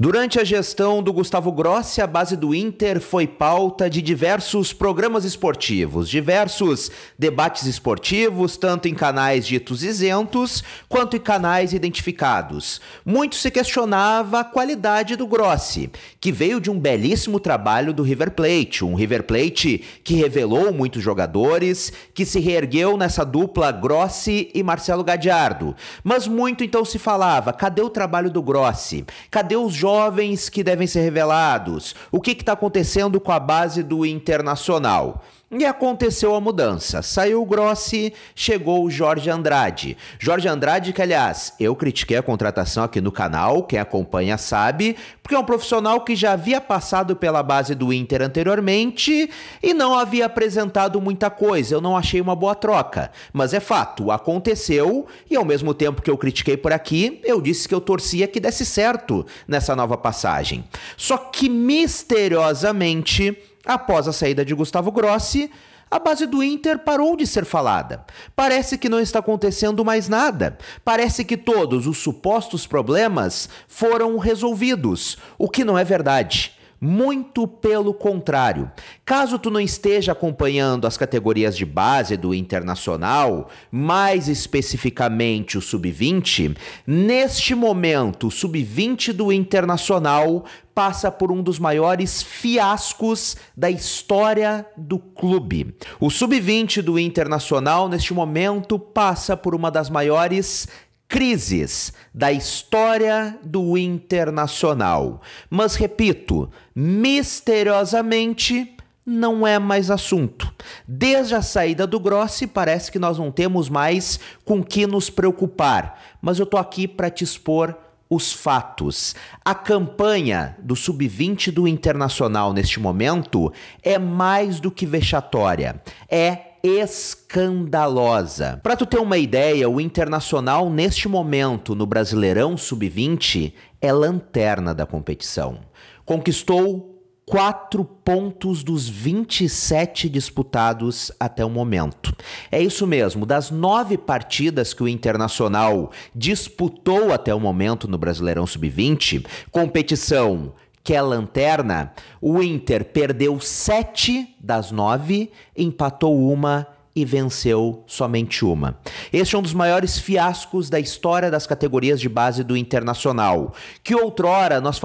Durante a gestão do Gustavo Grossi, a base do Inter foi pauta de diversos programas esportivos, diversos debates esportivos, tanto em canais ditos isentos quanto em canais identificados. Muito se questionava a qualidade do Grossi, que veio de um belíssimo trabalho do River Plate, um River Plate que revelou muitos jogadores, que se reergueu nessa dupla Grossi e Marcelo Gadiardo. Mas muito então se falava: cadê o trabalho do Grossi? Cadê os jogadores? jovens que devem ser revelados? O que está acontecendo com a base do Internacional? E aconteceu a mudança. Saiu o Grossi, chegou o Jorge Andrade. Jorge Andrade, que aliás, eu critiquei a contratação aqui no canal, quem acompanha sabe, porque é um profissional que já havia passado pela base do Inter anteriormente e não havia apresentado muita coisa. Eu não achei uma boa troca. Mas é fato, aconteceu, e ao mesmo tempo que eu critiquei por aqui, eu disse que eu torcia que desse certo nessa nova passagem. Só que misteriosamente Após a saída de Gustavo Grossi, a base do Inter parou de ser falada. Parece que não está acontecendo mais nada. Parece que todos os supostos problemas foram resolvidos, o que não é verdade. Muito pelo contrário. Caso tu não esteja acompanhando as categorias de base do Internacional, mais especificamente o Sub-20, neste momento o Sub-20 do Internacional passa por um dos maiores fiascos da história do clube. O Sub-20 do Internacional neste momento passa por uma das maiores crises da história do internacional. Mas repito, misteriosamente não é mais assunto. Desde a saída do Grossi, parece que nós não temos mais com que nos preocupar, mas eu tô aqui para te expor os fatos. A campanha do sub-20 do Internacional neste momento é mais do que vexatória. É escandalosa. Para tu ter uma ideia, o Internacional neste momento no Brasileirão Sub-20 é lanterna da competição. Conquistou 4 pontos dos 27 disputados até o momento. É isso mesmo, das nove partidas que o Internacional disputou até o momento no Brasileirão Sub-20, competição que é lanterna, o Inter perdeu sete das nove, empatou uma e venceu somente uma. Este é um dos maiores fiascos da história das categorias de base do Internacional. Que outrora nós,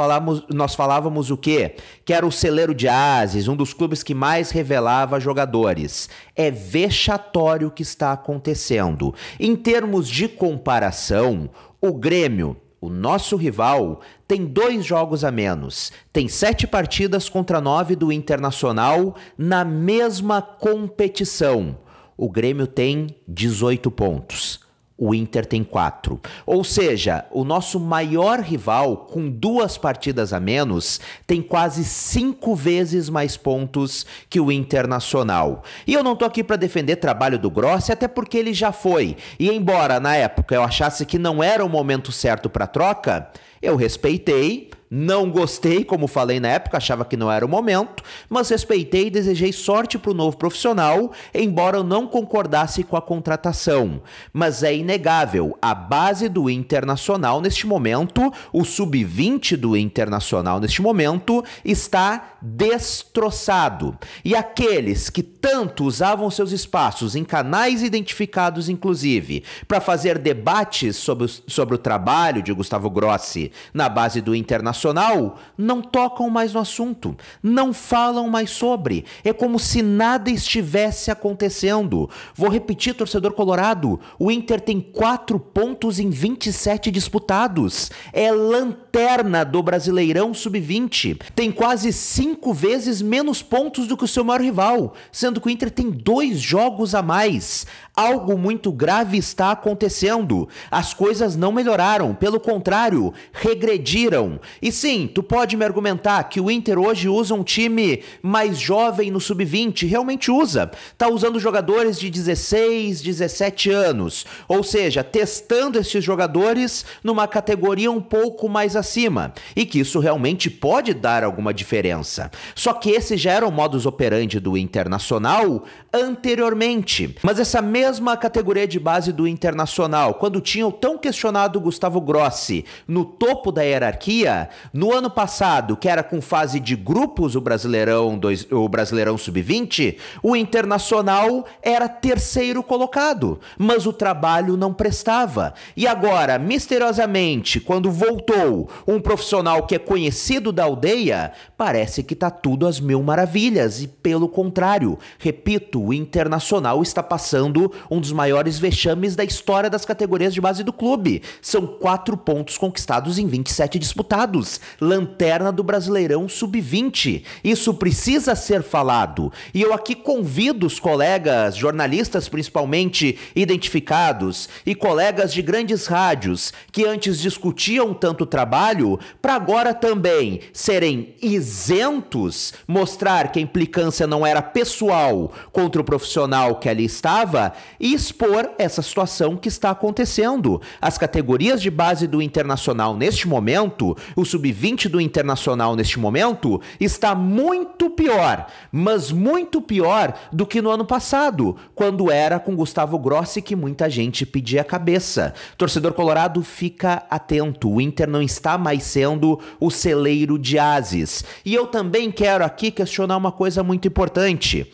nós falávamos o quê? Que era o celeiro de Ases, um dos clubes que mais revelava jogadores. É vexatório o que está acontecendo. Em termos de comparação, o Grêmio o nosso rival tem dois jogos a menos, tem sete partidas contra nove do Internacional na mesma competição. O Grêmio tem 18 pontos o Inter tem quatro. Ou seja, o nosso maior rival, com duas partidas a menos, tem quase cinco vezes mais pontos que o Internacional. E eu não tô aqui para defender trabalho do Grossi, até porque ele já foi. E embora na época eu achasse que não era o momento certo para troca, eu respeitei, não gostei, como falei na época, achava que não era o momento, mas respeitei e desejei sorte para o novo profissional, embora eu não concordasse com a contratação. Mas é inegável, a base do Internacional neste momento, o sub-20 do Internacional neste momento, está destroçado. E aqueles que tanto usavam seus espaços em canais identificados, inclusive, para fazer debates sobre o, sobre o trabalho de Gustavo Grossi na base do internacional, não tocam mais no assunto, não falam mais sobre. É como se nada estivesse acontecendo. Vou repetir, torcedor colorado: o Inter tem 4 pontos em 27 disputados. É lanterna do Brasileirão Sub-20. Tem quase 5 vezes menos pontos do que o seu maior rival, sendo que o Inter tem dois jogos a mais. Algo muito grave está acontecendo. As coisas não melhoraram, pelo contrário, regrediram. E sim, tu pode me argumentar que o Inter hoje usa um time mais jovem no sub-20, realmente usa. Tá usando jogadores de 16, 17 anos, ou seja, testando esses jogadores numa categoria um pouco mais acima, e que isso realmente pode dar alguma diferença. Só que esse já era o modus operandi do Internacional anteriormente. Mas essa mesma categoria de base do Internacional, quando tinha o tão questionado Gustavo Grossi no topo topo da hierarquia. No ano passado, que era com fase de grupos o Brasileirão, dois, o Brasileirão Sub-20, o Internacional era terceiro colocado, mas o trabalho não prestava. E agora, misteriosamente, quando voltou um profissional que é conhecido da aldeia, parece que tá tudo às mil maravilhas e pelo contrário, repito, o Internacional está passando um dos maiores vexames da história das categorias de base do clube. São quatro pontos conquistados resultados em 27 disputados, lanterna do Brasileirão Sub-20. Isso precisa ser falado. E eu aqui convido os colegas, jornalistas principalmente identificados, e colegas de grandes rádios, que antes discutiam tanto trabalho, para agora também serem isentos, mostrar que a implicância não era pessoal contra o profissional que ali estava e expor essa situação que está acontecendo. As categorias de base do Internacional neste momento, o sub-20 do Internacional neste momento está muito pior, mas muito pior do que no ano passado, quando era com Gustavo Grossi que muita gente pedia a cabeça. Torcedor colorado, fica atento, o Inter não está mais sendo o celeiro de ases. E eu também quero aqui questionar uma coisa muito importante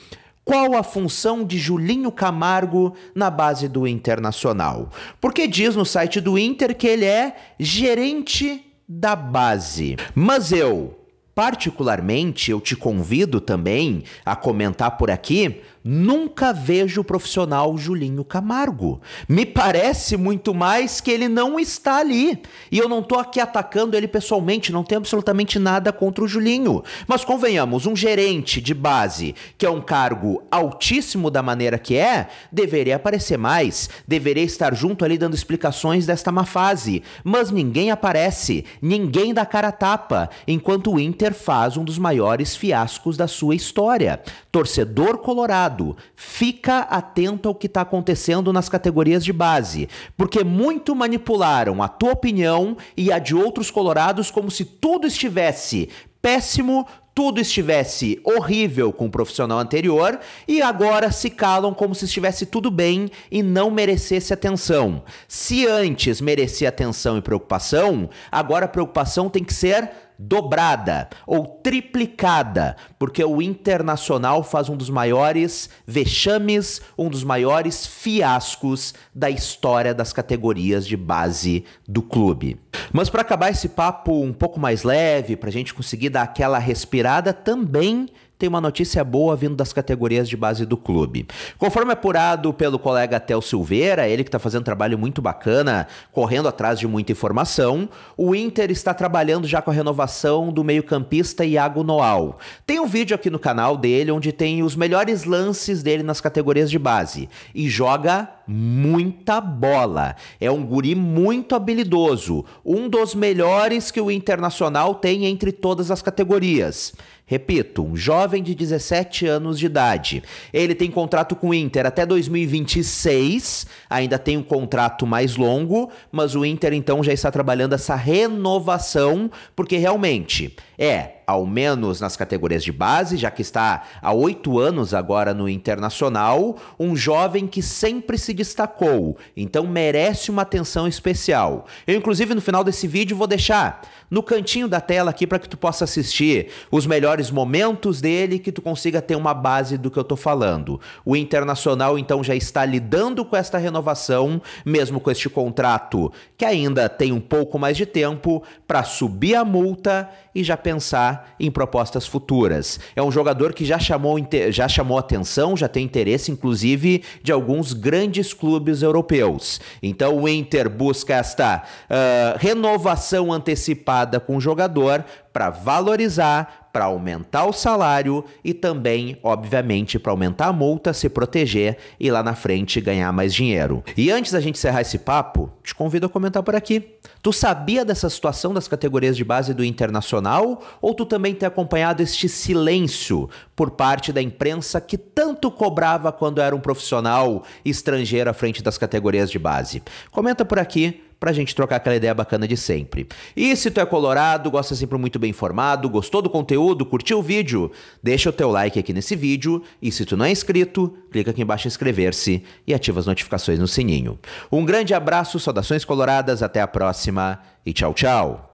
qual a função de Julinho Camargo na base do Internacional. Porque diz no site do Inter que ele é gerente da base. Mas eu, particularmente, eu te convido também a comentar por aqui Nunca vejo o profissional Julinho Camargo. Me parece muito mais que ele não está ali. E eu não estou aqui atacando ele pessoalmente, não tenho absolutamente nada contra o Julinho. Mas convenhamos, um gerente de base, que é um cargo altíssimo da maneira que é, deveria aparecer mais, deveria estar junto ali dando explicações desta má fase. Mas ninguém aparece, ninguém dá cara a tapa, enquanto o Inter faz um dos maiores fiascos da sua história. Torcedor colorado fica atento ao que está acontecendo nas categorias de base, porque muito manipularam a tua opinião e a de outros colorados como se tudo estivesse péssimo, tudo estivesse horrível com o profissional anterior e agora se calam como se estivesse tudo bem e não merecesse atenção. Se antes merecia atenção e preocupação, agora a preocupação tem que ser dobrada ou triplicada, porque o Internacional faz um dos maiores vexames, um dos maiores fiascos da história das categorias de base do clube. Mas para acabar esse papo um pouco mais leve, para a gente conseguir dar aquela respirada também tem uma notícia boa vindo das categorias de base do clube. Conforme apurado pelo colega Tel Silveira, ele que está fazendo um trabalho muito bacana, correndo atrás de muita informação, o Inter está trabalhando já com a renovação do meio-campista Iago Noal. Tem um vídeo aqui no canal dele onde tem os melhores lances dele nas categorias de base e joga muita bola. É um guri muito habilidoso, um dos melhores que o Internacional tem entre todas as categorias. Repito, um jovem de 17 anos de idade. Ele tem contrato com o Inter até 2026, ainda tem um contrato mais longo, mas o Inter então já está trabalhando essa renovação, porque realmente é ao menos nas categorias de base, já que está há oito anos agora no internacional, um jovem que sempre se destacou, então merece uma atenção especial. Eu, inclusive, no final desse vídeo vou deixar no cantinho da tela aqui para que tu possa assistir os melhores momentos dele, que tu consiga ter uma base do que eu tô falando. O internacional, então, já está lidando com esta renovação, mesmo com este contrato que ainda tem um pouco mais de tempo, para subir a multa e já pensar em propostas futuras. É um jogador que já chamou, já chamou atenção, já tem interesse, inclusive, de alguns grandes clubes europeus. Então o Inter busca esta uh, renovação antecipada com o jogador para valorizar, para aumentar o salário e também, obviamente, para aumentar a multa, se proteger e lá na frente ganhar mais dinheiro. E antes da gente encerrar esse papo, te convido a comentar por aqui. Tu sabia dessa situação das categorias de base do Internacional ou tu também tem acompanhado este silêncio por parte da imprensa que tanto cobrava quando era um profissional estrangeiro à frente das categorias de base? Comenta por aqui pra gente trocar aquela ideia bacana de sempre. E se tu é colorado, gosta sempre muito bem informado, gostou do conteúdo, curtiu o vídeo, deixa o teu like aqui nesse vídeo e se tu não é inscrito, clica aqui embaixo em inscrever-se e ativa as notificações no sininho. Um grande abraço, saudações coloradas, até a próxima e tchau, tchau.